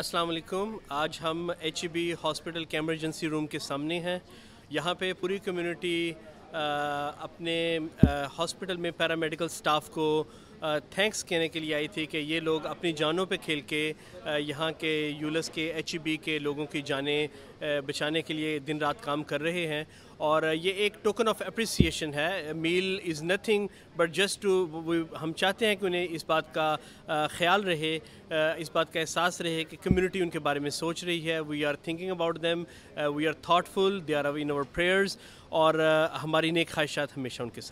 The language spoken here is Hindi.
अस्सलाम वालेकुम आज हम एच e हॉस्पिटल के एमरजेंसी रूम के सामने हैं यहाँ पे पूरी कम्युनिटी अपने हॉस्पिटल में पैरामेडिकल स्टाफ को थैंक्स कहने के लिए आई थी कि ये लोग अपनी जानों पे खेल के यहाँ के यूलस के एच e के लोगों की जानें बचाने के लिए दिन रात काम कर रहे हैं और ये एक टोकन ऑफ अप्रिसिएशन है meal is nothing but just to हम चाहते हैं कि उन्हें इस बात का ख्याल रहे इस बात का एहसास रहे कि कम्युनिटी उनके बारे में सोच रही है we are thinking about them we are thoughtful they are in our prayers और हमारी नेक ख्वाहिशात हमेशा उनके साथ